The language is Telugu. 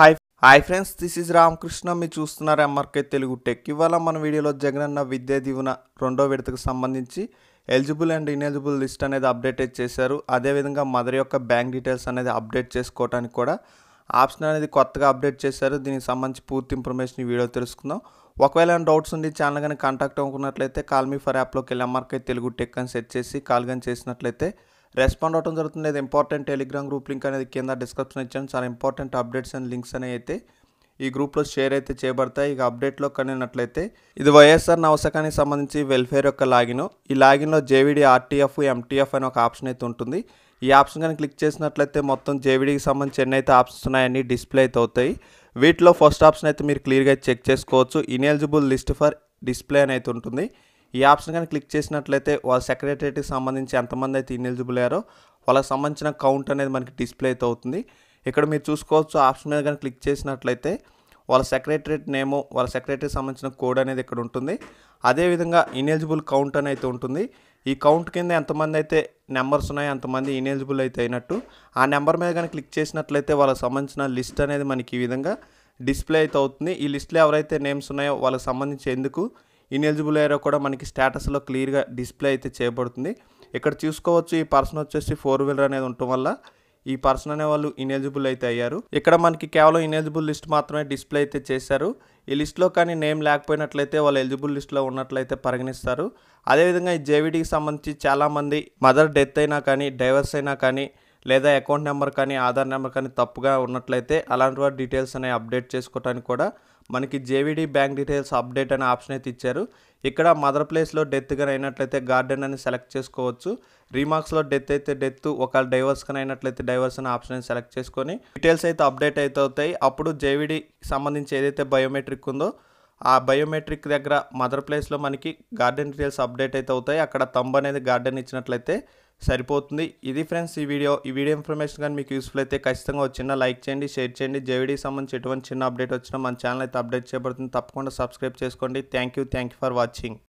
hi hi friends this is Ramakrishna మీరు చూస్తున్నారు ఎంఆర్కే తెలుగు టెక్ ఇవాళ మన వీడియోలో జగనన్న విద్యా దీవున రెండో విడతకు సంబంధించి ఎలిజిబుల్ అండ్ ఇన్ఎలిజిబుల్ లిస్ట్ అనేది అప్డేట్ చేశారు అదేవిధంగా మదర్ యొక్క బ్యాంక్ డీటెయిల్స్ అనేది అప్డేట్ చేసుకోవడానికి కూడా ఆప్షన్ అనేది కొత్తగా అప్డేట్ చేశారు దీనికి సంబంధించి పూర్తి ఇన్ఫర్మేషన్ ఈ వీడియో తెలుసుకుందాం ఒకవేళ డౌట్స్ ఉండి ఛానల్ కానీ కాంటాక్ట్ అనుకున్నట్లయితే కాల్మీ ఫర్ యాప్లోకి వెళ్ళి ఎంఆర్కే తెలుగు టెక్ అని సెట్ చేసి కాల్ కానీ చేసినట్లయితే రెస్పాండ్ అవడం జరుగుతుంది అది ఇంపార్టెంట్ టెలిగ్రామ్ గ్రూప్ లింక్ అనేది కింద డిస్క్రిప్షన్ ఇచ్చాను చాలా ఇంపార్టెంట్ అప్డేట్స్ అండ్ లింక్స్ అనేవి అయితే ఈ గ్రూప్లో షేర్ అయితే చేయబడతాయి ఇక అప్డేట్లో కనినట్లయితే ఇది వైఎస్ఆర్ నవసకానికి సంబంధించి వెల్ఫేర్ యొక్క లాగిన్ ఈ లాగిన్లో జేవీడీ ఆర్టీఎఫ్ ఎంటీఎఫ్ అనే ఒక ఆప్షన్ అయితే ఉంటుంది ఈ ఆప్షన్ కానీ క్లిక్ చేసినట్లయితే మొత్తం జేవిడికి సంబంధించి ఎన్ని అయితే ఆప్షన్స్ ఉన్నాయని డిస్ప్లే అయితే అవుతాయి వీటిలో ఫస్ట్ ఆప్షన్ అయితే మీరు క్లియర్గా చెక్ చేసుకోవచ్చు ఇనెలిజిబుల్ లిస్ట్ ఫర్ డిస్ప్లే అని అయితే ఉంటుంది ఈ ఆప్షన్ కానీ క్లిక్ చేసినట్లయితే వాళ్ళ సెక్రటరీకి సంబంధించి ఎంతమంది అయితే ఇన్ఎలిజిబుల్ అయ్యారో వాళ్ళకి సంబంధించిన కౌంట్ అనేది మనకి డిస్ప్లే అయితే అవుతుంది ఇక్కడ మీరు చూసుకోవచ్చు ఆప్షన్ మీద కానీ క్లిక్ చేసినట్లయితే వాళ్ళ సెక్రటరేట్ నేము వాళ్ళ సెక్రటరీకి సంబంధించిన కోడ్ అనేది ఇక్కడ ఉంటుంది అదేవిధంగా ఇనెలిజిబుల్ కౌంట్ అని అయితే ఉంటుంది ఈ కౌంట్ కింద ఎంతమంది అయితే నెంబర్స్ ఉన్నాయో అంతమంది ఇనెలిజిబుల్ అయితే అయినట్టు ఆ నెంబర్ మీద కానీ క్లిక్ చేసినట్లయితే వాళ్ళకి సంబంధించిన లిస్ట్ అనేది మనకి ఈ విధంగా డిస్ప్లే అయితే అవుతుంది ఈ లిస్ట్లో ఎవరైతే నేమ్స్ ఉన్నాయో వాళ్ళకి సంబంధించి ఎందుకు ఇన్ఎలిజిబుల్ అయ్యారో కూడా మనకి స్టేటస్లో క్లియర్గా డిస్ప్లే అయితే చేయబడుతుంది ఇక్కడ చూసుకోవచ్చు ఈ పర్సన్ వచ్చేసి ఫోర్ వీలర్ అనేది ఉండటం వల్ల ఈ పర్సన్ అనే వాళ్ళు ఇనెలిజిబుల్ అయితే అయ్యారు ఇక్కడ మనకి కేవలం ఇనెలిజిబుల్ లిస్ట్ మాత్రమే డిస్ప్లే అయితే చేశారు ఈ లిస్ట్లో కానీ నేమ్ లేకపోయినట్లయితే వాళ్ళు ఎలిజిబుల్ లిస్ట్లో ఉన్నట్లయితే పరిగణిస్తారు అదేవిధంగా ఈ జేవిడికి సంబంధించి చాలామంది మదర్ డెత్ అయినా కానీ డైవర్స్ అయినా కానీ లేదా అకౌంట్ నెంబర్ కానీ ఆధార్ నెంబర్ కానీ తప్పుగా ఉన్నట్లయితే అలాంటి వారి డీటెయిల్స్ అనేవి అప్డేట్ చేసుకోవడానికి కూడా మనకి జేవిడి బ్యాంక్ డీటెయిల్స్ అప్డేట్ అనే ఆప్షన్ అయితే ఇచ్చారు ఇక్కడ మదర్ ప్లేస్లో డెత్ కానీ అయినట్లయితే గార్డెన్ అని సెలెక్ట్ చేసుకోవచ్చు రీమార్క్స్లో డెత్ అయితే డెత్ ఒకవేళ డైవర్స్ కానీ అయినట్లయితే డైవర్స్ అనే ఆప్షన్ సెలెక్ట్ చేసుకొని డీటెయిల్స్ అయితే అప్డేట్ అయితే అవుతాయి అప్పుడు జేవిడి సంబంధించి ఏదైతే బయోమెట్రిక్ ఉందో ఆ బయోమెట్రిక్ దగ్గర మదర్ ప్లేస్లో మనకి గార్డెన్ డీటెయిల్స్ అప్డేట్ అయితే అవుతాయి అక్కడ తంబ్ అనేది గార్డెన్ ఇచ్చినట్లయితే సరిపోతుంది ఇది ఫ్రెండ్స్ ఈ వీడియో ఈ వీడియో ఇన్ఫర్మేషన్ కానీ మీకు యూస్ఫుల్ అయితే ఖచ్చితంగా వచ్చిన లైక్ చేయండి షేర్ చేయండి జేవిడీకి సంబంధించి ఎటువంటి చిన్న అప్డేట్ వచ్చినా మన ఛానల్ అయితే అప్డేట్ చేయబడుతుంది తప్పకుండా సబ్స్క్రైబ్ చేసుకోండి థ్యాంక్ యూ ఫర్ వాచింగ్